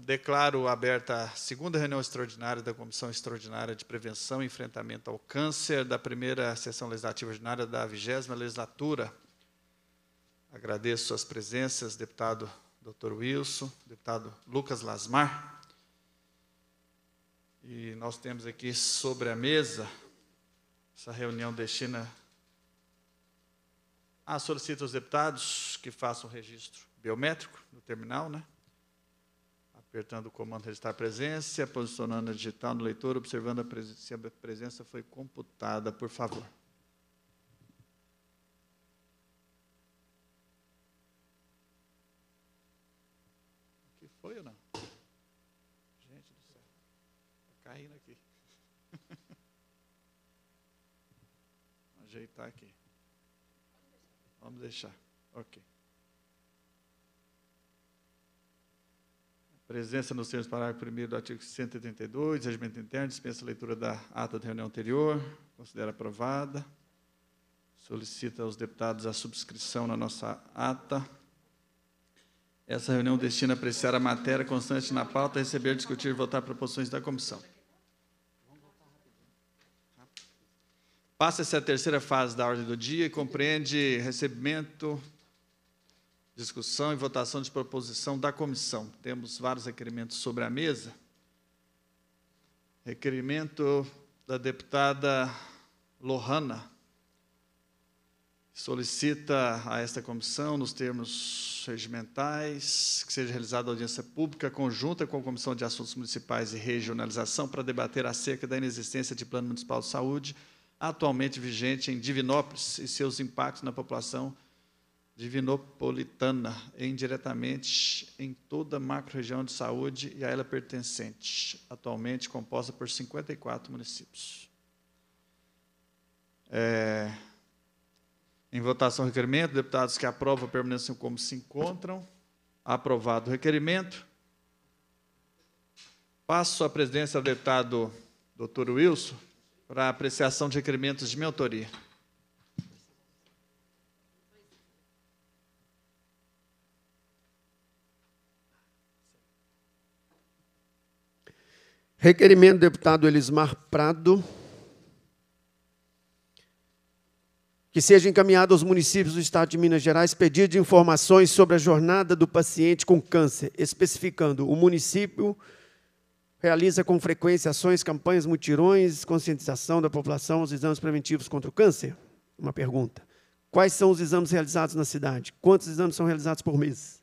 Declaro aberta a segunda reunião extraordinária da Comissão Extraordinária de Prevenção e Enfrentamento ao Câncer da primeira sessão legislativa ordinária da vigésima legislatura. Agradeço as presenças, deputado Dr. Wilson, deputado Lucas Lasmar. E nós temos aqui sobre a mesa essa reunião destina a ah, solicito aos deputados que façam registro biométrico no terminal, né? apertando o comando registrar a presença, posicionando a digital no leitor, observando a se a presença foi computada, por favor. Aqui foi ou não? Gente do céu, está caindo aqui. ajeitar aqui. Vamos deixar. Ok. presença nos termos do parágrafo 1 do artigo 182, regimento interno, dispensa a leitura da ata da reunião anterior, considera aprovada. Solicita aos deputados a subscrição na nossa ata. Essa reunião destina a apreciar a matéria constante na pauta, receber, discutir e votar proposições da comissão. Passa-se a terceira fase da ordem do dia e compreende recebimento discussão e votação de proposição da comissão. Temos vários requerimentos sobre a mesa. Requerimento da deputada Lohana, solicita a esta comissão, nos termos regimentais, que seja realizada audiência pública conjunta com a Comissão de Assuntos Municipais e Regionalização para debater acerca da inexistência de Plano Municipal de Saúde, atualmente vigente em Divinópolis, e seus impactos na população divinopolitana indiretamente em toda a macro-região de saúde e a ela pertencente, atualmente composta por 54 municípios. É, em votação requerimento, deputados que aprovam permaneçam como se encontram. Aprovado o requerimento. Passo a presidência ao deputado doutor Wilson para apreciação de requerimentos de minha autoria. Requerimento do deputado Elismar Prado. Que seja encaminhado aos municípios do Estado de Minas Gerais pedido de informações sobre a jornada do paciente com câncer, especificando o município realiza com frequência ações, campanhas, mutirões, conscientização da população aos exames preventivos contra o câncer? Uma pergunta. Quais são os exames realizados na cidade? Quantos exames são realizados por mês?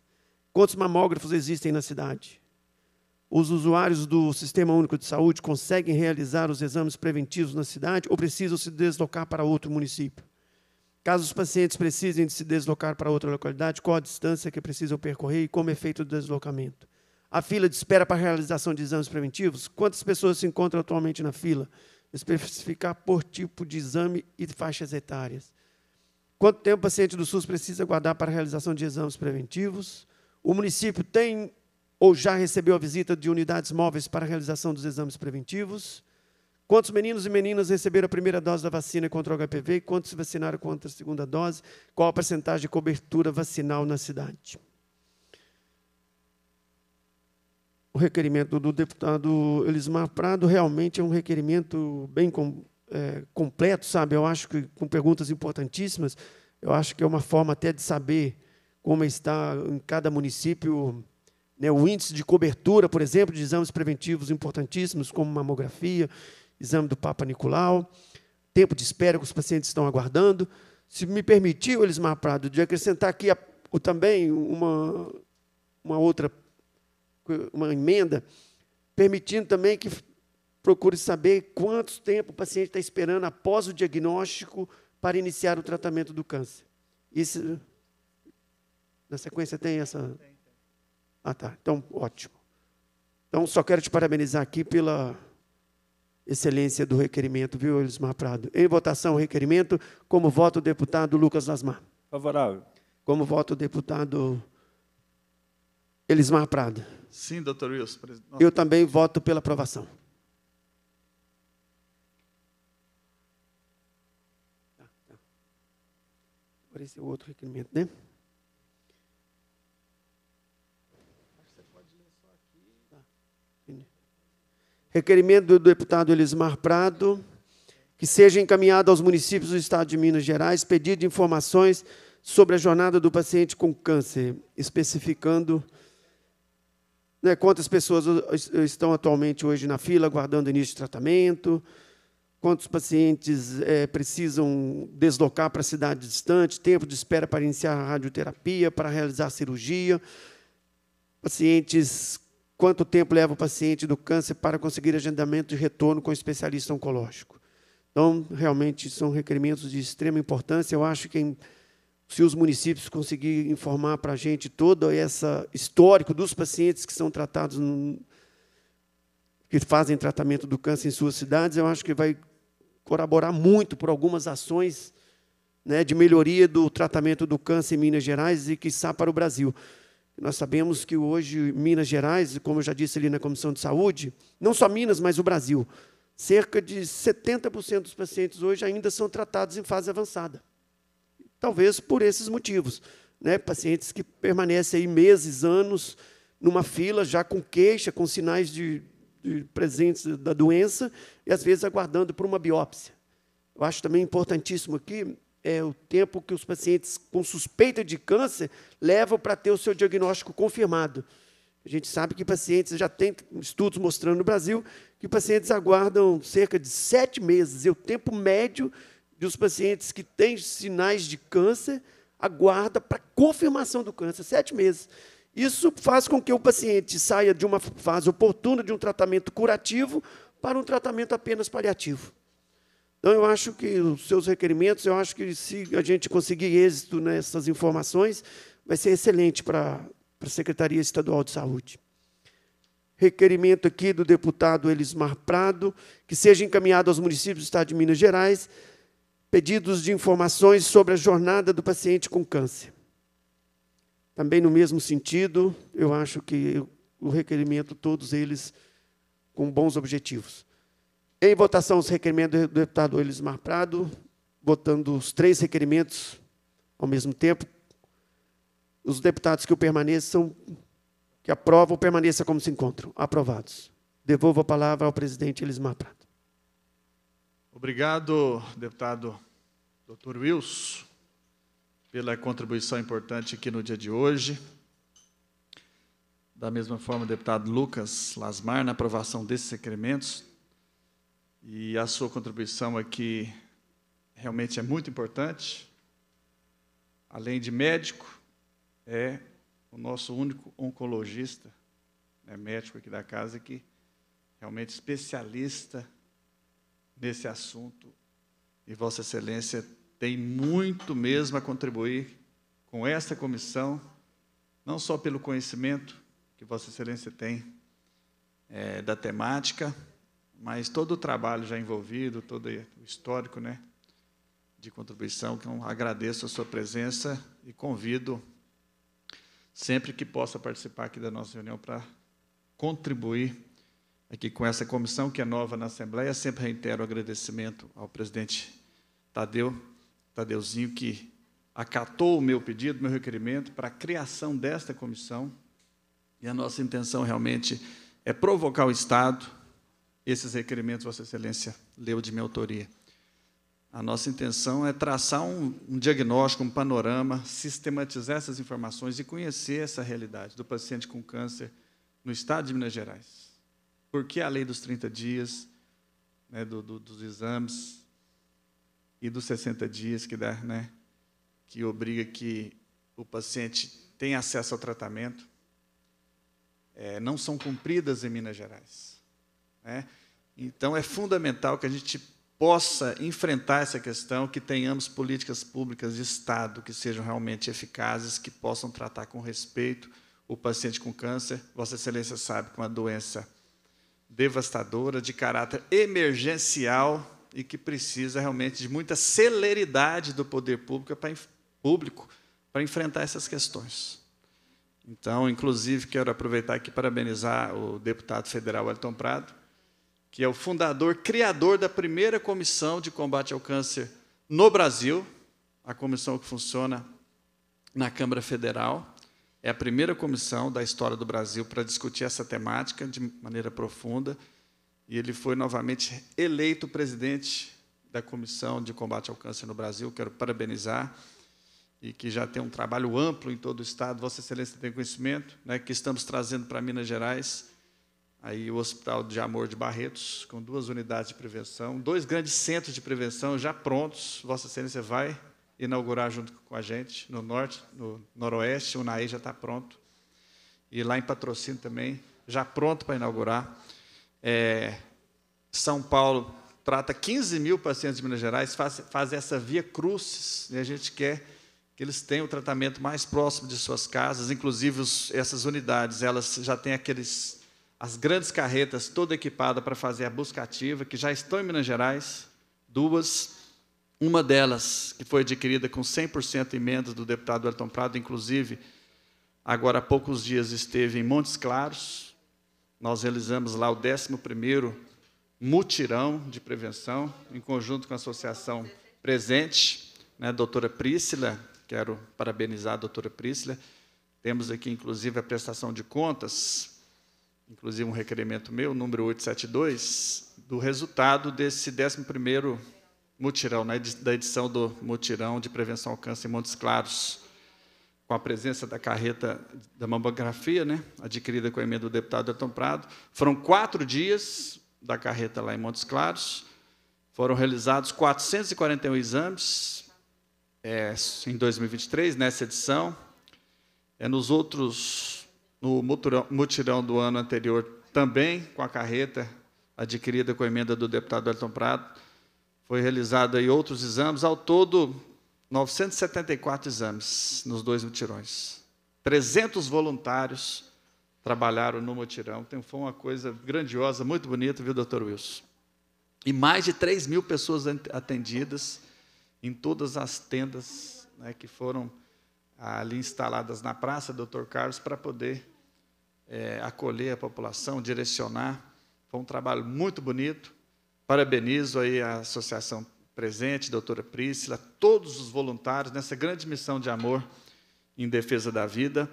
Quantos mamógrafos existem na cidade? os usuários do Sistema Único de Saúde conseguem realizar os exames preventivos na cidade ou precisam se deslocar para outro município? Caso os pacientes precisem de se deslocar para outra localidade, qual a distância que precisam percorrer e como é feito o deslocamento? A fila de espera para a realização de exames preventivos? Quantas pessoas se encontram atualmente na fila? Especificar por tipo de exame e faixas etárias. Quanto tempo o paciente do SUS precisa aguardar para a realização de exames preventivos? O município tem ou já recebeu a visita de unidades móveis para a realização dos exames preventivos? Quantos meninos e meninas receberam a primeira dose da vacina contra o HPV e quantos se vacinaram contra a segunda dose? Qual a percentagem de cobertura vacinal na cidade? O requerimento do deputado Elismar Prado realmente é um requerimento bem com, é, completo, sabe? Eu acho que com perguntas importantíssimas, eu acho que é uma forma até de saber como está em cada município né, o índice de cobertura, por exemplo, de exames preventivos importantíssimos, como mamografia, exame do Papa Nicolau, tempo de espera que os pacientes estão aguardando. Se me permitiu, Elismar Prado, de acrescentar aqui a, também uma, uma outra uma emenda, permitindo também que procure saber quanto tempo o paciente está esperando após o diagnóstico para iniciar o tratamento do câncer. Isso, na sequência tem essa... Tem. Ah, tá. Então, ótimo. Então, só quero te parabenizar aqui pela excelência do requerimento, viu, Elismar Prado? Em votação, o requerimento. Como voto o deputado Lucas Lasmar? Favorável. Como voto o deputado Elismar Prado? Sim, doutor Wilson. Presidente. Eu também voto pela aprovação. Esse é o outro requerimento, né? Requerimento do deputado Elismar Prado, que seja encaminhado aos municípios do Estado de Minas Gerais pedido de informações sobre a jornada do paciente com câncer, especificando né, quantas pessoas estão atualmente hoje na fila aguardando início de tratamento, quantos pacientes é, precisam deslocar para a cidade distante, tempo de espera para iniciar a radioterapia, para realizar cirurgia, pacientes Quanto tempo leva o paciente do câncer para conseguir agendamento de retorno com o especialista oncológico? Então, realmente, são requerimentos de extrema importância. Eu acho que em, se os municípios conseguirem informar para a gente todo esse histórico dos pacientes que são tratados, que fazem tratamento do câncer em suas cidades, eu acho que vai colaborar muito por algumas ações né, de melhoria do tratamento do câncer em Minas Gerais e, quiçá, para o Brasil. Nós sabemos que hoje Minas Gerais, como eu já disse ali na Comissão de Saúde, não só Minas, mas o Brasil, cerca de 70% dos pacientes hoje ainda são tratados em fase avançada. Talvez por esses motivos. Né? Pacientes que permanecem aí meses, anos, numa fila, já com queixa, com sinais de, de presença da doença, e às vezes aguardando por uma biópsia. Eu acho também importantíssimo aqui é o tempo que os pacientes com suspeita de câncer levam para ter o seu diagnóstico confirmado. A gente sabe que pacientes, já tem estudos mostrando no Brasil, que pacientes aguardam cerca de sete meses. É o tempo médio dos pacientes que têm sinais de câncer aguarda para confirmação do câncer, sete meses. Isso faz com que o paciente saia de uma fase oportuna de um tratamento curativo para um tratamento apenas paliativo. Então, eu acho que os seus requerimentos, eu acho que se a gente conseguir êxito nessas informações, vai ser excelente para, a Secretaria Estadual de Saúde. Requerimento aqui do deputado Elismar Prado, que seja encaminhado aos municípios do Estado de Minas Gerais pedidos de informações sobre a jornada do paciente com câncer. Também no mesmo sentido, eu acho que o requerimento, todos eles com bons objetivos. Em votação, os requerimentos do deputado Elismar Prado, votando os três requerimentos ao mesmo tempo. Os deputados que o permaneçam, que aprovam, permaneça como se encontram. Aprovados. Devolvo a palavra ao presidente Elismar Prado. Obrigado, deputado Dr. Wilson, pela contribuição importante aqui no dia de hoje. Da mesma forma, deputado Lucas Lasmar, na aprovação desses requerimentos. E a sua contribuição aqui realmente é muito importante. Além de médico, é o nosso único oncologista, né, médico aqui da casa, que realmente especialista nesse assunto. E Vossa Excelência tem muito mesmo a contribuir com esta comissão, não só pelo conhecimento que Vossa Excelência tem é, da temática, mas todo o trabalho já envolvido, todo o histórico né, de contribuição, que então eu agradeço a sua presença e convido sempre que possa participar aqui da nossa reunião para contribuir aqui com essa comissão que é nova na Assembleia. Sempre reitero o agradecimento ao presidente Tadeu, Tadeuzinho, que acatou o meu pedido, meu requerimento para a criação desta comissão. E a nossa intenção realmente é provocar o Estado, esses requerimentos, Vossa Excelência leu de minha autoria. A nossa intenção é traçar um, um, diagnóstico, um panorama, sistematizar essas informações e conhecer essa realidade do paciente com câncer no estado de Minas Gerais. Por que a lei dos 30 dias, né, do, do, dos exames e dos 60 dias que dá, né, que obriga que o paciente tenha acesso ao tratamento, é, não são cumpridas em Minas Gerais. Né? Então, é fundamental que a gente possa enfrentar essa questão, que tenhamos políticas públicas de Estado que sejam realmente eficazes, que possam tratar com respeito o paciente com câncer. Vossa Excelência sabe que é uma doença devastadora, de caráter emergencial e que precisa realmente de muita celeridade do poder público para, público para enfrentar essas questões. Então, inclusive, quero aproveitar aqui e parabenizar o deputado federal Elton Prado que é o fundador, criador da primeira comissão de combate ao câncer no Brasil, a comissão que funciona na Câmara Federal. É a primeira comissão da história do Brasil para discutir essa temática de maneira profunda. E ele foi novamente eleito presidente da Comissão de Combate ao Câncer no Brasil. Quero parabenizar e que já tem um trabalho amplo em todo o Estado. Vossa Excelência tem conhecimento, né, que estamos trazendo para Minas Gerais aí o Hospital de Amor de Barretos, com duas unidades de prevenção, dois grandes centros de prevenção já prontos. Vossa Excelência vai inaugurar junto com a gente, no norte, no noroeste, o NAE já está pronto. E lá em patrocínio também, já pronto para inaugurar. É, São Paulo trata 15 mil pacientes de Minas Gerais, faz, faz essa via crucis, e a gente quer que eles tenham o tratamento mais próximo de suas casas, inclusive os, essas unidades, elas já têm aqueles as grandes carretas toda equipada para fazer a busca ativa, que já estão em Minas Gerais, duas, uma delas que foi adquirida com 100% emendas do deputado Elton Prado, inclusive, agora há poucos dias esteve em Montes Claros, nós realizamos lá o 11º mutirão de prevenção, em conjunto com a associação presente, né, doutora Prícila, quero parabenizar a doutora Prícila, temos aqui, inclusive, a prestação de contas inclusive um requerimento meu, número 872, do resultado desse 11º mutirão, né, da edição do mutirão de prevenção ao câncer em Montes Claros, com a presença da carreta da mamografia, né, adquirida com a emenda do deputado Elton Prado. Foram quatro dias da carreta lá em Montes Claros, foram realizados 441 exames é, em 2023, nessa edição. É, nos outros no mutirão do ano anterior, também com a carreta adquirida com a emenda do deputado Elton Prado. Foi realizado aí outros exames, ao todo 974 exames nos dois mutirões. 300 voluntários trabalharam no mutirão. Então, foi uma coisa grandiosa, muito bonita, viu, doutor Wilson? E mais de 3 mil pessoas atendidas em todas as tendas né, que foram ali instaladas na praça, doutor Carlos, para poder é, acolher a população, direcionar. Foi um trabalho muito bonito. Parabenizo aí a associação presente, doutora Priscila, todos os voluntários nessa grande missão de amor em defesa da vida.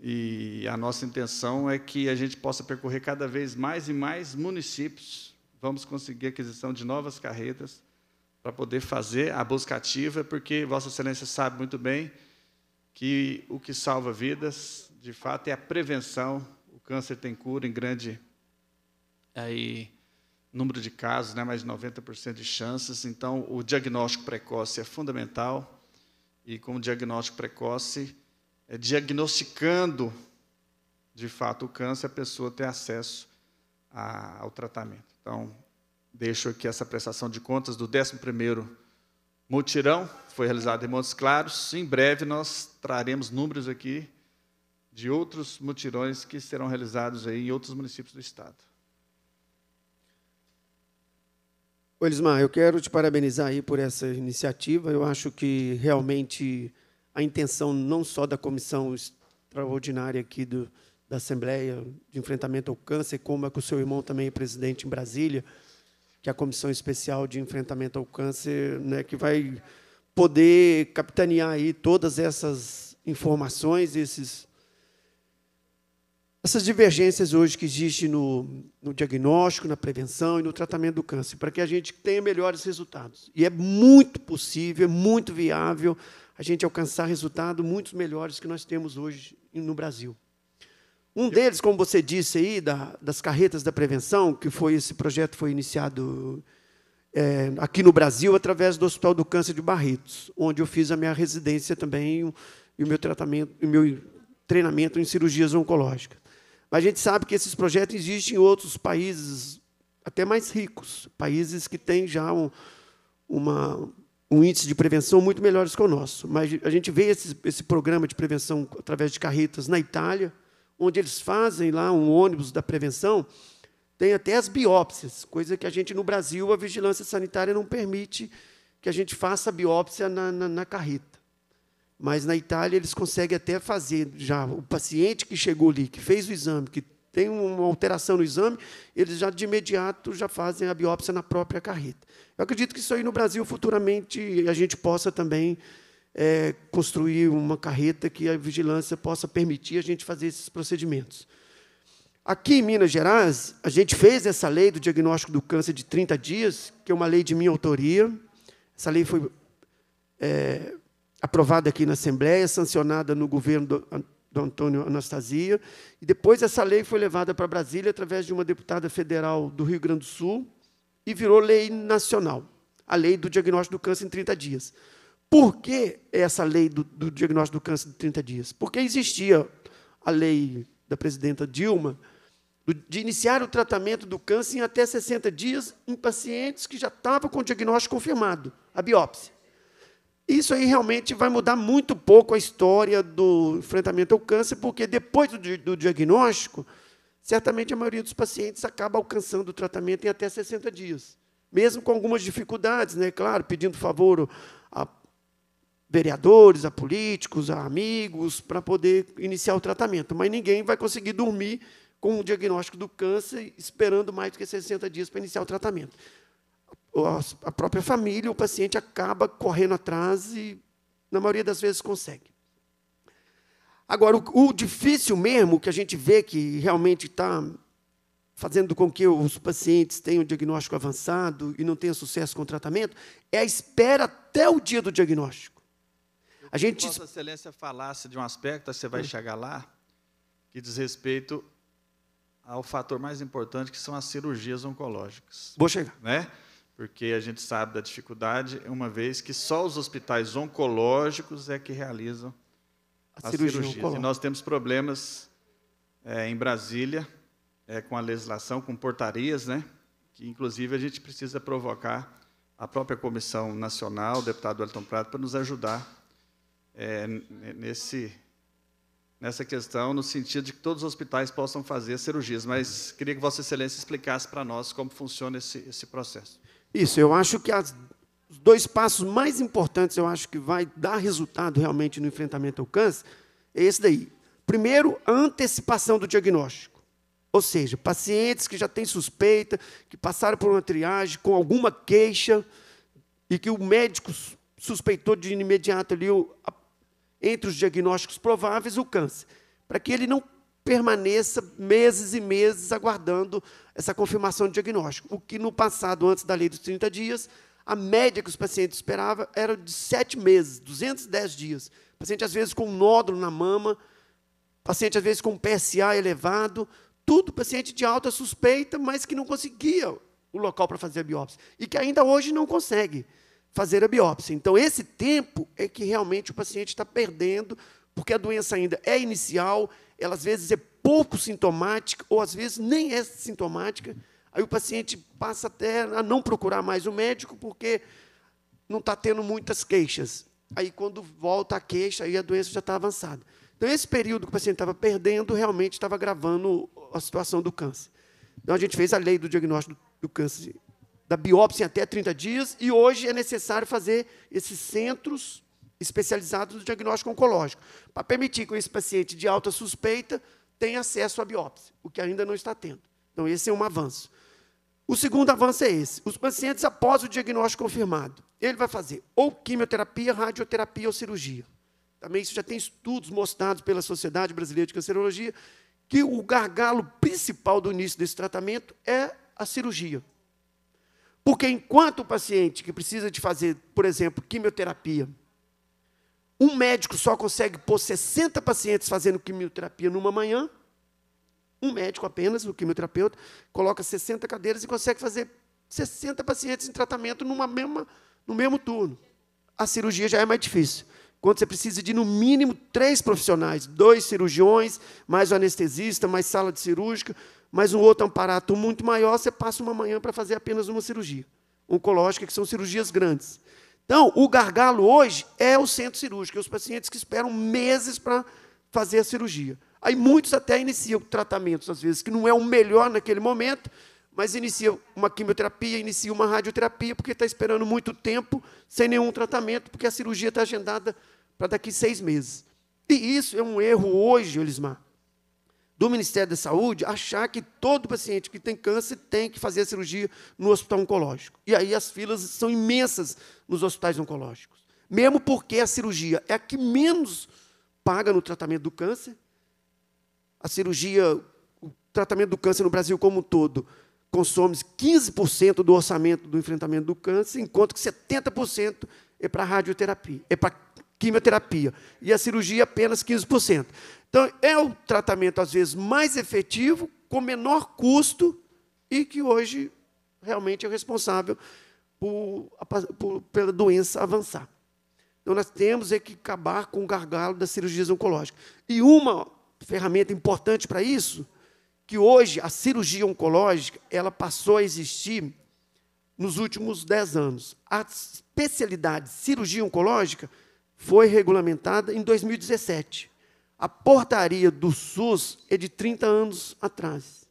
E a nossa intenção é que a gente possa percorrer cada vez mais e mais municípios. Vamos conseguir aquisição de novas carretas para poder fazer a busca ativa, porque Vossa Excelência sabe muito bem que o que salva vidas de fato, é a prevenção. O câncer tem cura em grande aí, número de casos, né, mais de 90% de chances. Então, o diagnóstico precoce é fundamental. E com o diagnóstico precoce, é diagnosticando de fato o câncer, a pessoa tem acesso a, ao tratamento. Então, deixo aqui essa prestação de contas do 11º mutirão, foi realizado em Montes Claros. Em breve nós traremos números aqui de outros mutirões que serão realizados aí em outros municípios do estado. Elismar, eu quero te parabenizar aí por essa iniciativa. Eu acho que realmente a intenção não só da comissão extraordinária aqui do, da Assembleia de Enfrentamento ao Câncer, como é que o seu irmão também é presidente em Brasília, que é a Comissão Especial de Enfrentamento ao Câncer, né, que vai poder capitanear aí todas essas informações, esses essas divergências hoje que existem no, no, diagnóstico, na prevenção e no tratamento do câncer, para que a gente tenha melhores resultados. E é muito possível, é muito viável a gente alcançar resultados muito melhores que nós temos hoje no Brasil. Um deles, como você disse aí, da, das carretas da prevenção, que foi esse projeto foi iniciado é, aqui no Brasil através do Hospital do Câncer de Barretos, onde eu fiz a minha residência também e o meu tratamento, o meu treinamento em cirurgias oncológicas. Mas a gente sabe que esses projetos existem em outros países, até mais ricos, países que têm já um, uma, um índice de prevenção muito melhores que o nosso. Mas a gente vê esse, esse programa de prevenção através de carretas na Itália, onde eles fazem lá um ônibus da prevenção, tem até as biópsias, coisa que a gente, no Brasil, a vigilância sanitária não permite que a gente faça biópsia na, na, na carreta. Mas na Itália eles conseguem até fazer já o paciente que chegou ali, que fez o exame, que tem uma alteração no exame, eles já de imediato já fazem a biópsia na própria carreta. Eu acredito que isso aí no Brasil futuramente a gente possa também é, construir uma carreta que a vigilância possa permitir a gente fazer esses procedimentos. Aqui em Minas Gerais, a gente fez essa lei do diagnóstico do câncer de 30 dias, que é uma lei de minha autoria. Essa lei foi é, aprovada aqui na Assembleia, sancionada no governo do, do Antônio Anastasia, e depois essa lei foi levada para Brasília através de uma deputada federal do Rio Grande do Sul e virou lei nacional, a lei do diagnóstico do câncer em 30 dias. Por que essa lei do, do diagnóstico do câncer em 30 dias? Porque existia a lei da presidenta Dilma de iniciar o tratamento do câncer em até 60 dias em pacientes que já estavam com o diagnóstico confirmado, a biópsia. Isso aí realmente vai mudar muito pouco a história do enfrentamento ao câncer, porque depois do, do diagnóstico, certamente a maioria dos pacientes acaba alcançando o tratamento em até 60 dias. Mesmo com algumas dificuldades, né? claro, pedindo favor a vereadores, a políticos, a amigos, para poder iniciar o tratamento. Mas ninguém vai conseguir dormir com o diagnóstico do câncer esperando mais do que 60 dias para iniciar o tratamento a própria família, o paciente acaba correndo atrás e, na maioria das vezes, consegue. Agora, o, o difícil mesmo, que a gente vê que realmente está fazendo com que os pacientes tenham diagnóstico avançado e não tenham sucesso com o tratamento, é a espera até o dia do diagnóstico. A gente... Se Excelência falasse de um aspecto, você vai hum. chegar lá, que diz respeito ao fator mais importante, que são as cirurgias oncológicas. Vou chegar. Né? porque a gente sabe da dificuldade, uma vez que só os hospitais oncológicos é que realizam a as cirurgia cirurgias. E nós temos problemas é, em Brasília é, com a legislação, com portarias, né? que inclusive a gente precisa provocar a própria Comissão Nacional, o deputado Elton Prado, para nos ajudar é, nesse, nessa questão, no sentido de que todos os hospitais possam fazer cirurgias. Mas queria que Vossa Excelência explicasse para nós como funciona esse, esse processo. Isso, eu acho que os dois passos mais importantes, eu acho que vai dar resultado realmente no enfrentamento ao câncer, é esse daí. Primeiro, antecipação do diagnóstico. Ou seja, pacientes que já têm suspeita, que passaram por uma triagem com alguma queixa e que o médico suspeitou de imediato ali, entre os diagnósticos prováveis, o câncer. Para que ele não permaneça meses e meses aguardando essa confirmação de diagnóstico. O que no passado, antes da lei dos 30 dias, a média que os pacientes esperavam era de 7 meses, 210 dias. O paciente, às vezes, com um nódulo na mama, paciente, às vezes, com um PSA elevado, tudo paciente de alta suspeita, mas que não conseguia o local para fazer a biópsia. E que ainda hoje não consegue fazer a biópsia. Então, esse tempo é que realmente o paciente está perdendo, porque a doença ainda é inicial, ela às vezes é pouco sintomática, ou às vezes nem é sintomática. Aí o paciente passa até a não procurar mais o médico, porque não está tendo muitas queixas. Aí, quando volta a queixa, aí a doença já está avançada. Então, esse período que o paciente estava perdendo, realmente estava agravando a situação do câncer. Então, a gente fez a lei do diagnóstico do câncer, da biópsia em até 30 dias, e hoje é necessário fazer esses centros especializados no diagnóstico oncológico, para permitir que esse paciente de alta suspeita tenha acesso à biópsia, o que ainda não está tendo. Então, esse é um avanço. O segundo avanço é esse. Os pacientes, após o diagnóstico confirmado, ele vai fazer ou quimioterapia, radioterapia ou cirurgia. Também isso já tem estudos mostrados pela Sociedade Brasileira de Cancerologia que o gargalo principal do início desse tratamento é a cirurgia. Porque enquanto o paciente que precisa de fazer, por exemplo, quimioterapia, um médico só consegue pôr 60 pacientes fazendo quimioterapia numa manhã. Um médico apenas, o quimioterapeuta, coloca 60 cadeiras e consegue fazer 60 pacientes em tratamento numa mesma, no mesmo turno. A cirurgia já é mais difícil. Quando você precisa de, no mínimo, três profissionais, dois cirurgiões, mais o um anestesista, mais sala de cirúrgica, mais um outro amparato muito maior, você passa uma manhã para fazer apenas uma cirurgia oncológica, que são cirurgias grandes. Então, o gargalo hoje é o centro cirúrgico, é os pacientes que esperam meses para fazer a cirurgia. Aí muitos até iniciam tratamentos, às vezes, que não é o melhor naquele momento, mas inicia uma quimioterapia, inicia uma radioterapia, porque está esperando muito tempo sem nenhum tratamento, porque a cirurgia está agendada para daqui seis meses. E isso é um erro hoje, Elismar, do Ministério da Saúde achar que todo paciente que tem câncer tem que fazer a cirurgia no hospital oncológico. E aí as filas são imensas nos hospitais oncológicos. Mesmo porque a cirurgia é a que menos paga no tratamento do câncer. A cirurgia, o tratamento do câncer no Brasil como um todo, consome 15% do orçamento do enfrentamento do câncer, enquanto que 70% é para radioterapia, é para quimioterapia. E a cirurgia é apenas 15%. Então, é o tratamento, às vezes, mais efetivo, com menor custo, e que hoje realmente é responsável por, por, pela doença avançar. Então, nós temos é que acabar com o gargalo das cirurgias oncológicas. E uma ferramenta importante para isso, que hoje a cirurgia oncológica ela passou a existir nos últimos 10 anos. A especialidade cirurgia oncológica foi regulamentada em 2017. A portaria do SUS é de 30 anos atrás.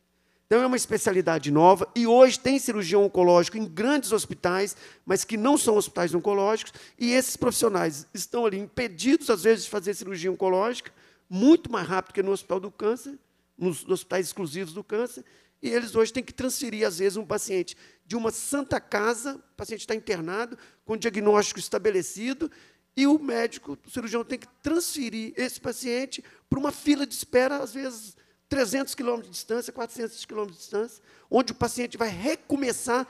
Então é uma especialidade nova e hoje tem cirurgião oncológico em grandes hospitais, mas que não são hospitais oncológicos, e esses profissionais estão ali impedidos às vezes de fazer cirurgia oncológica muito mais rápido que no hospital do câncer, nos hospitais exclusivos do câncer, e eles hoje têm que transferir às vezes um paciente de uma santa casa, o paciente está internado com diagnóstico estabelecido, e o médico, o cirurgião, tem que transferir esse paciente para uma fila de espera, às vezes 300 quilômetros de distância, 400 quilômetros de distância, onde o paciente vai recomeçar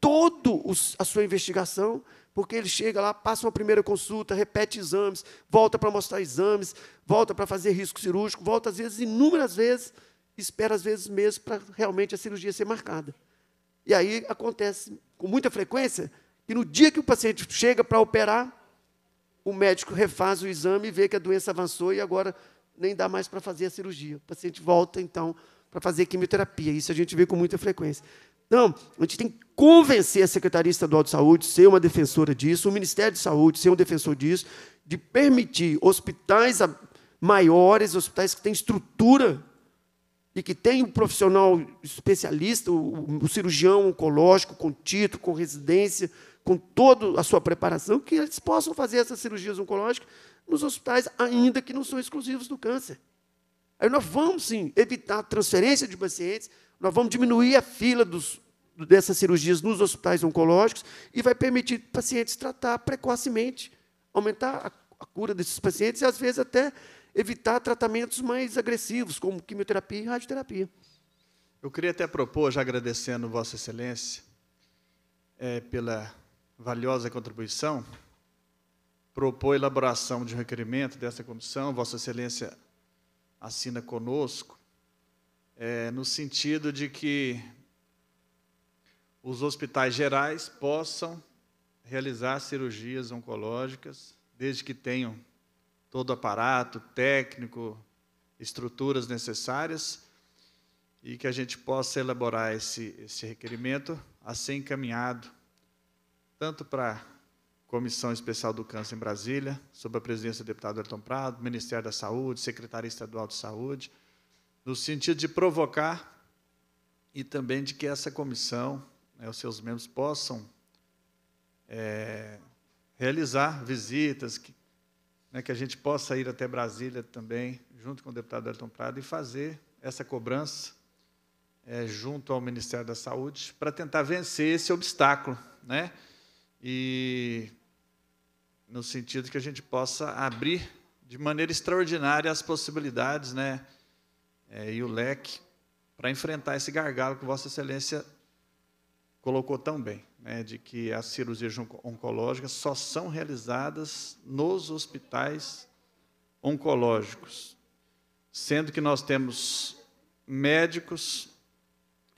toda a sua investigação, porque ele chega lá, passa uma primeira consulta, repete exames, volta para mostrar exames, volta para fazer risco cirúrgico, volta às vezes inúmeras vezes, espera às vezes meses para realmente a cirurgia ser marcada. E aí acontece com muita frequência que no dia que o paciente chega para operar, o médico refaz o exame e vê que a doença avançou e agora nem dá mais para fazer a cirurgia. O paciente volta, então, para fazer quimioterapia. Isso a gente vê com muita frequência. Então, a gente tem que convencer a Secretaria Estadual de Saúde, ser uma defensora disso, o Ministério de Saúde, ser um defensor disso, de permitir hospitais maiores, hospitais que têm estrutura e que têm um profissional especialista, o, cirurgião oncológico com título, com residência, com toda a sua preparação, que eles possam fazer essas cirurgias oncológicas nos hospitais, ainda que não são exclusivos do câncer. Aí nós vamos, sim, evitar a transferência de pacientes, nós vamos diminuir a fila dos, dessas cirurgias nos hospitais oncológicos e vai permitir pacientes tratar precocemente, aumentar a, a cura desses pacientes e, às vezes, até evitar tratamentos mais agressivos, como quimioterapia e radioterapia. Eu queria até propor, já agradecendo Vossa Excelência, é, pela valiosa contribuição, propor a elaboração de um requerimento dessa comissão, Vossa Excelência assina conosco, é, no sentido de que os hospitais gerais possam realizar cirurgias oncológicas, desde que tenham todo o aparato técnico, estruturas necessárias, e que a gente possa elaborar esse, esse requerimento a assim ser encaminhado tanto para a Comissão Especial do Câncer em Brasília, sob a presidência do deputado Elton Prado, Ministério da Saúde, Secretaria Estadual de Saúde, no sentido de provocar e também de que essa comissão, né, os seus membros, possam é, realizar visitas, que, né, que a gente possa ir até Brasília também, junto com o deputado Elton Prado, e fazer essa cobrança é, junto ao Ministério da Saúde para tentar vencer esse obstáculo, né? e no sentido que a gente possa abrir de maneira extraordinária as possibilidades, né, é, e o leque para enfrentar esse gargalo que Vossa Excelência colocou tão bem, né, de que as cirurgias oncológicas só são realizadas nos hospitais oncológicos, sendo que nós temos médicos,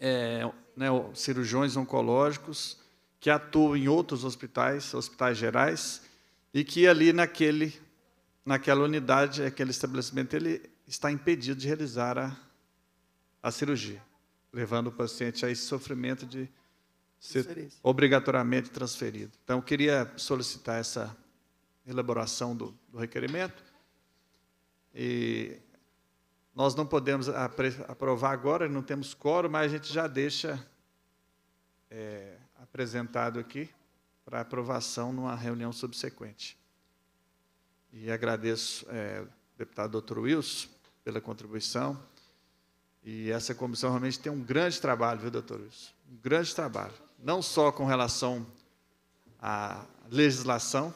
é, né, cirurgiões oncológicos que atua em outros hospitais, hospitais gerais, e que ali naquele, naquela unidade, aquele estabelecimento, ele está impedido de realizar a, a cirurgia, levando o paciente a esse sofrimento de ser obrigatoriamente transferido. Então, eu queria solicitar essa elaboração do, do requerimento. E nós não podemos aprovar agora, não temos coro, mas a gente já deixa é, apresentado aqui para aprovação numa reunião subsequente. E agradeço é, ao deputado doutor Wilson pela contribuição. E essa comissão realmente tem um grande trabalho, viu, doutor Wilson? Um grande trabalho. Não só com relação à legislação,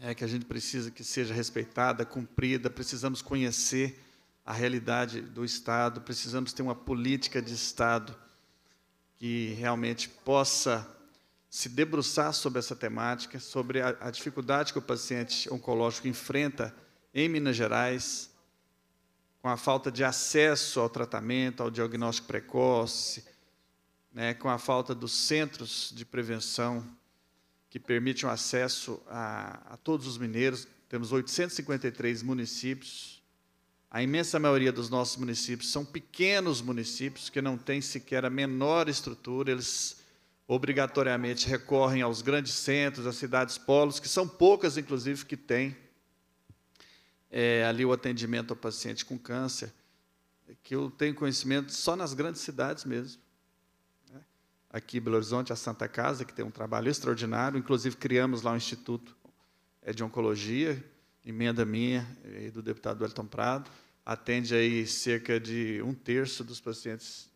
é, que a gente precisa que seja respeitada, cumprida, precisamos conhecer a realidade do Estado, precisamos ter uma política de Estado que realmente possa se debruçar sobre essa temática, sobre a, a dificuldade que o paciente oncológico enfrenta em Minas Gerais, com a falta de acesso ao tratamento, ao diagnóstico precoce, né, com a falta dos centros de prevenção que permitem acesso a, a todos os mineiros. Temos 853 municípios a imensa maioria dos nossos municípios são pequenos municípios que não têm sequer a menor estrutura, eles obrigatoriamente recorrem aos grandes centros, às cidades polos, que são poucas, inclusive, que têm é, ali o atendimento ao paciente com câncer, que eu tenho conhecimento só nas grandes cidades mesmo. Né? Aqui em Belo Horizonte, a Santa Casa, que tem um trabalho extraordinário, inclusive criamos lá um instituto é, de oncologia, emenda minha e do deputado Elton Prado, atende aí cerca de um terço dos pacientes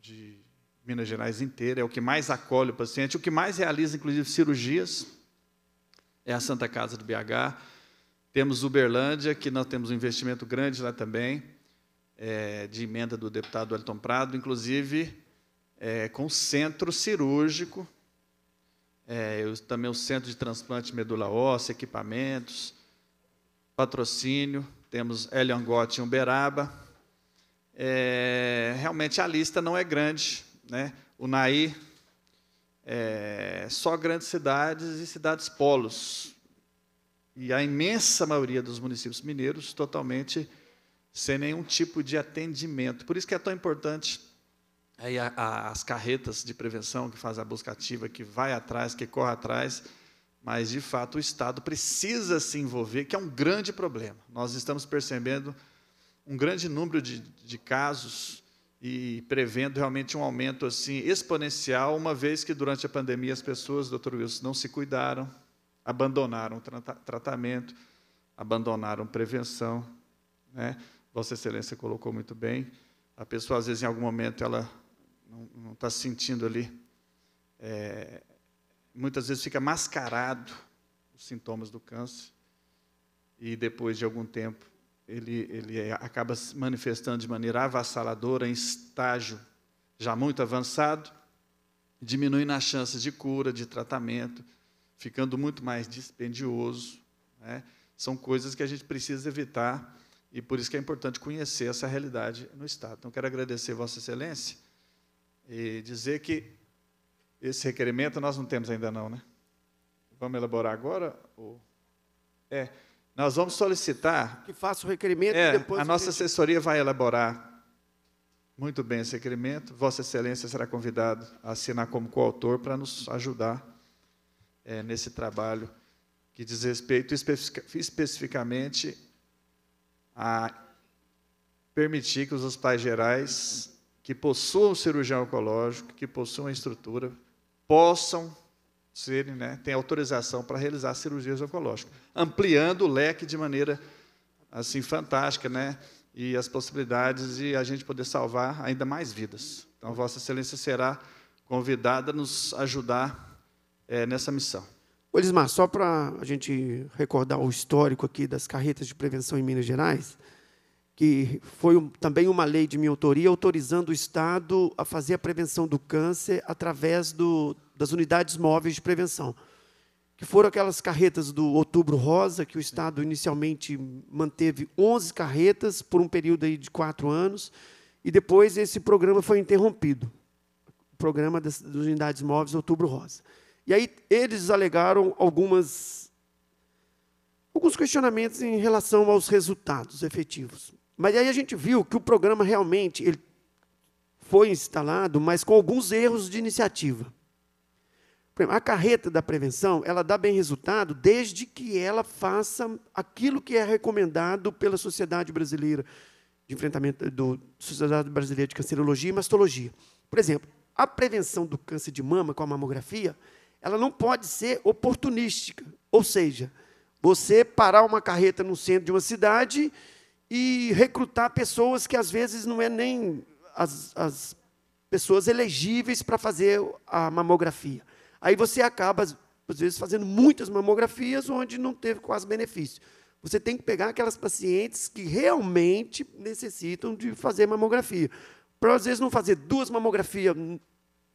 de Minas Gerais inteira, é o que mais acolhe o paciente, o que mais realiza, inclusive, cirurgias, é a Santa Casa do BH. Temos Uberlândia, que nós temos um investimento grande lá também, é, de emenda do deputado Elton Prado, inclusive é, com centro cirúrgico, é, eu, também o centro de transplante de medula óssea, equipamentos, patrocínio, temos Eliangote e Uberaba. É, realmente a lista não é grande. Né? O Naí é, só grandes cidades e cidades polos. E a imensa maioria dos municípios mineiros totalmente sem nenhum tipo de atendimento. Por isso que é tão importante aí a, a, as carretas de prevenção que faz a busca ativa, que vai atrás, que corre atrás mas de fato o Estado precisa se envolver, que é um grande problema. Nós estamos percebendo um grande número de, de casos e prevendo realmente um aumento assim exponencial, uma vez que durante a pandemia as pessoas, doutor Wilson, não se cuidaram, abandonaram tra tratamento, abandonaram prevenção. Né? Vossa Excelência colocou muito bem. A pessoa, às vezes, em algum momento, ela não está se sentindo ali é, muitas vezes fica mascarado os sintomas do câncer e depois de algum tempo ele, ele é, acaba se manifestando de maneira avassaladora em estágio já muito avançado, diminuindo as chances de cura, de tratamento, ficando muito mais dispendioso. Né? São coisas que a gente precisa evitar e por isso que é importante conhecer essa realidade no Estado. Então, quero agradecer Vossa Excelência e dizer que esse requerimento nós não temos ainda não, né? Vamos elaborar agora? Ou... É, nós vamos solicitar... Que faça o requerimento é, e depois... a nossa gente... assessoria vai elaborar muito bem esse requerimento. Vossa Excelência será convidado a assinar como coautor para nos ajudar é, nesse trabalho que diz respeito especificamente a permitir que os hospitais gerais que possuam cirurgião oncológico, que possuam estrutura, possam ser, né, autorização para realizar cirurgias oncológicas, ampliando o leque de maneira assim fantástica, né? E as possibilidades de a gente poder salvar ainda mais vidas. Então, Vossa Excelência será convidada a nos ajudar é, nessa missão. Olismar, só para a gente recordar o histórico aqui das carretas de prevenção em Minas Gerais, que foi um, também uma lei de minha autoria, autorizando o Estado a fazer a prevenção do câncer através do, das unidades móveis de prevenção, que foram aquelas carretas do Outubro Rosa, que o Estado inicialmente manteve 11 carretas por um período aí de quatro anos, e depois esse programa foi interrompido, o programa das, das unidades móveis Outubro Rosa. E aí eles alegaram algumas alguns questionamentos em relação aos resultados efetivos. Mas aí a gente viu que o programa realmente ele foi instalado, mas com alguns erros de iniciativa. A carreta da prevenção, ela dá bem resultado desde que ela faça aquilo que é recomendado pela Sociedade Brasileira de Enfrentamento do Sociedade Brasileira de Cancerologia e Mastologia. Por exemplo, a prevenção do câncer de mama com a mamografia, ela não pode ser oportunística, ou seja, você parar uma carreta no centro de uma cidade e recrutar pessoas que às vezes não é nem as, as pessoas elegíveis para fazer a mamografia. Aí você acaba, às vezes, fazendo muitas mamografias onde não teve quase benefício. Você tem que pegar aquelas pacientes que realmente necessitam de fazer mamografia. Para, às vezes, não fazer duas mamografias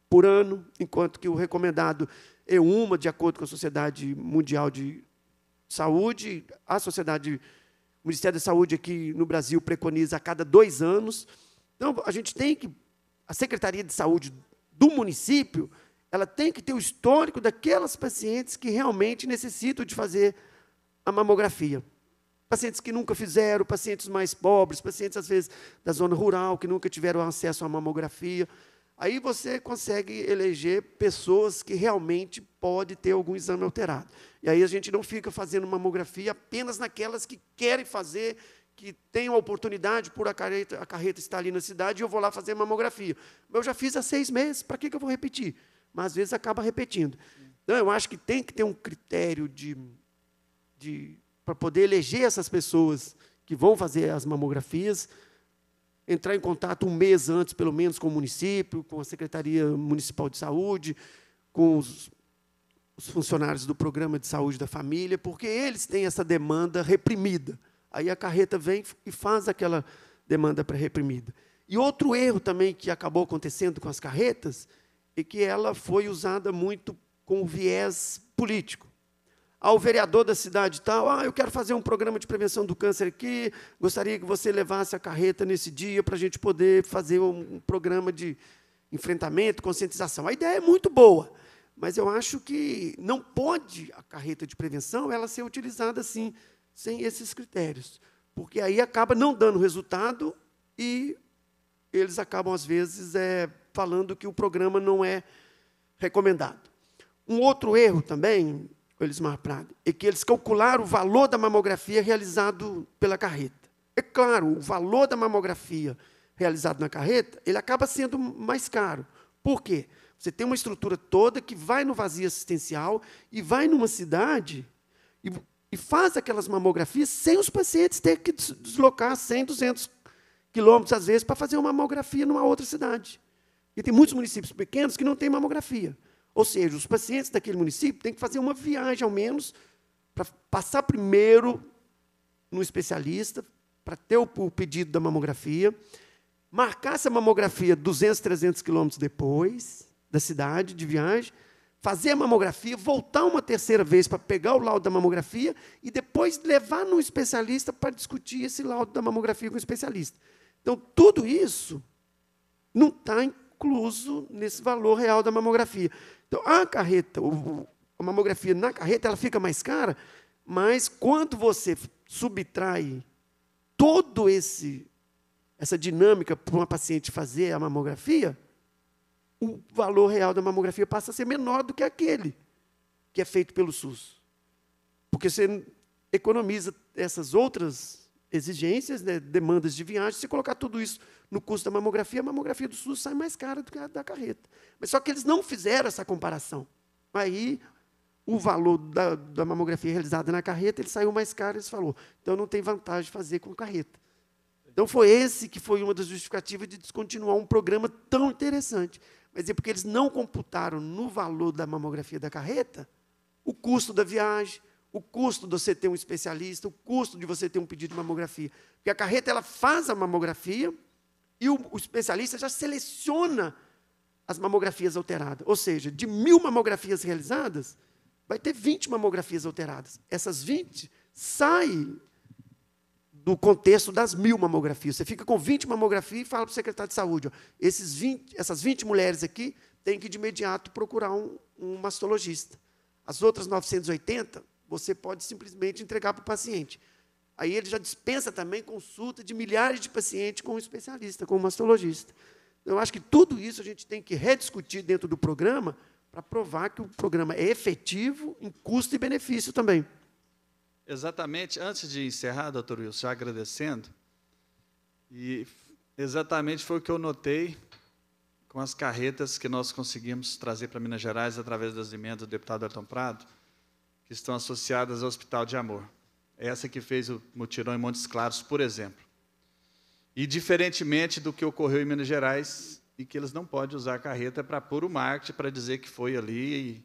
por ano, enquanto que o recomendado é uma, de acordo com a Sociedade Mundial de Saúde, a Sociedade Mundial o Ministério da Saúde aqui no Brasil preconiza a cada dois anos. Então, a gente tem que, a Secretaria de Saúde do município, ela tem que ter o histórico daquelas pacientes que realmente necessitam de fazer a mamografia. Pacientes que nunca fizeram, pacientes mais pobres, pacientes, às vezes, da zona rural, que nunca tiveram acesso à mamografia. Aí você consegue eleger pessoas que realmente pode ter algum exame alterado. E aí a gente não fica fazendo mamografia apenas naquelas que querem fazer, que têm a oportunidade, por a carreta, a carreta estar ali na cidade, e eu vou lá fazer mamografia. Eu já fiz há seis meses, para que, que eu vou repetir? Mas às vezes acaba repetindo. Então, eu acho que tem que ter um critério de, de para poder eleger essas pessoas que vão fazer as mamografias, entrar em contato um mês antes, pelo menos, com o município, com a Secretaria Municipal de Saúde, com os, os funcionários do Programa de Saúde da Família, porque eles têm essa demanda reprimida. Aí a carreta vem e faz aquela demanda pré-reprimida. E outro erro também que acabou acontecendo com as carretas é que ela foi usada muito com viés político ao vereador da cidade tal, ah, eu quero fazer um programa de prevenção do câncer aqui, gostaria que você levasse a carreta nesse dia para a gente poder fazer um programa de enfrentamento, conscientização. A ideia é muito boa, mas eu acho que não pode a carreta de prevenção ela ser utilizada assim, sem esses critérios, porque aí acaba não dando resultado e eles acabam às vezes é, falando que o programa não é recomendado. Um outro erro também Elismar Prado, é que eles calcularam o valor da mamografia realizado pela carreta. É claro, o valor da mamografia realizado na carreta, ele acaba sendo mais caro. Por quê? Você tem uma estrutura toda que vai no vazio assistencial e vai numa cidade e, e faz aquelas mamografias sem os pacientes ter que deslocar 100, 200 quilômetros, às vezes, para fazer uma mamografia numa outra cidade. E tem muitos municípios pequenos que não têm mamografia. Ou seja, os pacientes daquele município têm que fazer uma viagem, ao menos, para passar primeiro no especialista, para ter o, o pedido da mamografia, marcar essa mamografia 200, 300 quilômetros depois da cidade, de viagem, fazer a mamografia, voltar uma terceira vez para pegar o laudo da mamografia e depois levar no especialista para discutir esse laudo da mamografia com o especialista. Então, tudo isso não está incluso nesse valor real da mamografia. Então, a carreta, a mamografia na carreta, ela fica mais cara, mas quando você subtrai todo esse essa dinâmica para uma paciente fazer a mamografia, o valor real da mamografia passa a ser menor do que aquele que é feito pelo SUS. Porque você economiza essas outras exigências, né, demandas de viagem, se colocar tudo isso no custo da mamografia, a mamografia do SUS sai mais cara do que a da carreta. Mas só que eles não fizeram essa comparação. Aí o valor da, da mamografia realizada na carreta, ele saiu mais caro, eles falou. Então não tem vantagem fazer com carreta. Então foi esse que foi uma das justificativas de descontinuar um programa tão interessante. Mas é porque eles não computaram no valor da mamografia da carreta o custo da viagem, o custo de você ter um especialista, o custo de você ter um pedido de mamografia. Porque a carreta ela faz a mamografia e o, o especialista já seleciona as mamografias alteradas. Ou seja, de mil mamografias realizadas, vai ter 20 mamografias alteradas. Essas 20 saem do contexto das mil mamografias. Você fica com 20 mamografias e fala para o secretário de saúde: ó, esses 20, essas 20 mulheres aqui têm que de imediato procurar um, um mastologista. As outras 980 você pode simplesmente entregar para o paciente. Aí ele já dispensa também consulta de milhares de pacientes com um especialista, com um mastologista. Então, eu acho que tudo isso a gente tem que rediscutir dentro do programa para provar que o programa é efetivo em custo e benefício também. Exatamente. Antes de encerrar, doutor Wilson, já agradecendo, e exatamente foi o que eu notei com as carretas que nós conseguimos trazer para Minas Gerais através das emendas do deputado Elton Prado que estão associadas ao Hospital de Amor. É essa que fez o mutirão em Montes Claros, por exemplo. E diferentemente do que ocorreu em Minas Gerais, e que eles não podem usar a carreta para pôr o marketing, para dizer que foi ali e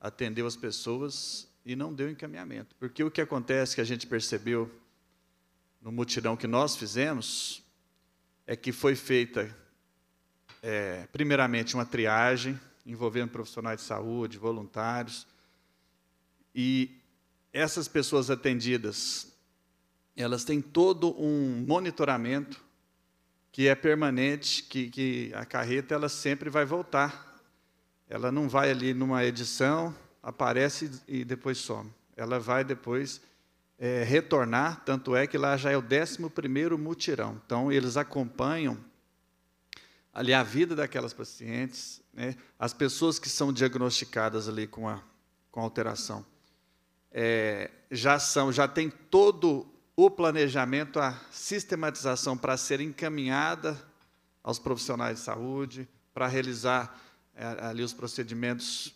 atendeu as pessoas e não deu encaminhamento. Porque o que acontece que a gente percebeu no mutirão que nós fizemos é que foi feita, é, primeiramente, uma triagem envolvendo profissionais de saúde, voluntários, e essas pessoas atendidas, elas têm todo um monitoramento que é permanente, que, que a carreta ela sempre vai voltar. Ela não vai ali numa edição, aparece e depois some. Ela vai depois é, retornar, tanto é que lá já é o 11 mutirão. Então, eles acompanham ali a vida daquelas pacientes, né, as pessoas que são diagnosticadas ali com a, com alteração é, já são, já tem todo o planejamento, a sistematização para ser encaminhada aos profissionais de saúde, para realizar é, ali os procedimentos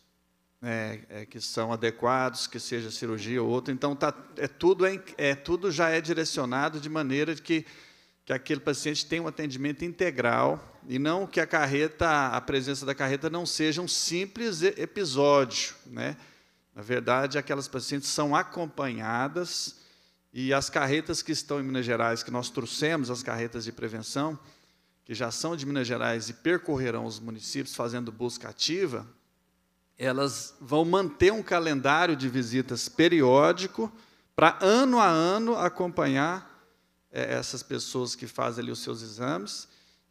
é, é que são adequados, que seja cirurgia ou outro. Então, tá, é, tudo é, tudo já é direcionado de maneira que, que aquele paciente tenha um atendimento integral e não que a carreta, a presença da carreta não seja um simples episódio, né? Na verdade, é aquelas pacientes são acompanhadas e as carretas que estão em Minas Gerais, que nós trouxemos, as carretas de prevenção, que já são de Minas Gerais e percorrerão os municípios fazendo busca ativa, elas vão manter um calendário de visitas periódico para, ano a ano, acompanhar é, essas pessoas que fazem ali os seus exames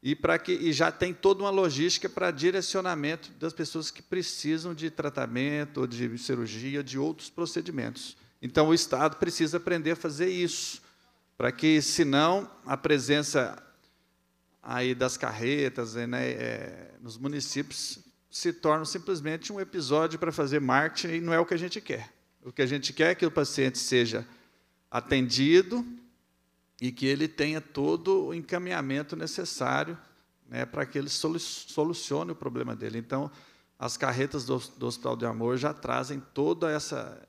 e, para que, e já tem toda uma logística para direcionamento das pessoas que precisam de tratamento, de cirurgia, de outros procedimentos. Então, o Estado precisa aprender a fazer isso, para que, senão, a presença aí das carretas eh, né, é, nos municípios se torne simplesmente um episódio para fazer marketing, e não é o que a gente quer. O que a gente quer é que o paciente seja atendido, e que ele tenha todo o encaminhamento necessário né, para que ele solu solucione o problema dele. Então, as carretas do, do, Hospital de Amor já trazem toda essa,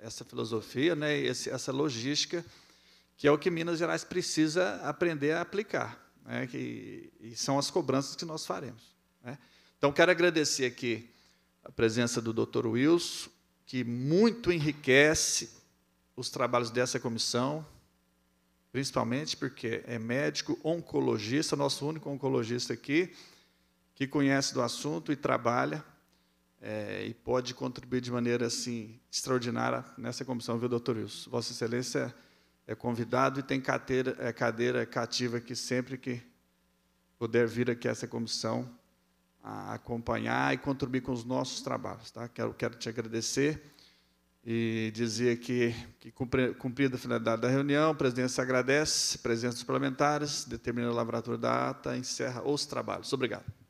essa filosofia, né, esse, essa logística, que é o que Minas Gerais precisa aprender a aplicar, né, que, e são as cobranças que nós faremos. Né. Então, quero agradecer aqui a presença do Dr. Wilson, que muito enriquece os trabalhos dessa comissão, principalmente porque é médico oncologista, nosso único oncologista aqui, que conhece do assunto e trabalha é, e pode contribuir de maneira assim extraordinária nessa comissão, viu, doutor Wilson? Vossa Excelência é, é convidado e tem cadeira, é, cadeira cativa aqui sempre que puder vir aqui a essa comissão a acompanhar e contribuir com os nossos trabalhos. Tá? Quero, quero te agradecer e dizer que, que cumprida a finalidade da reunião, a presidência agradece a presença dos parlamentares, determina a lavratura da ata, encerra os trabalhos. Obrigado.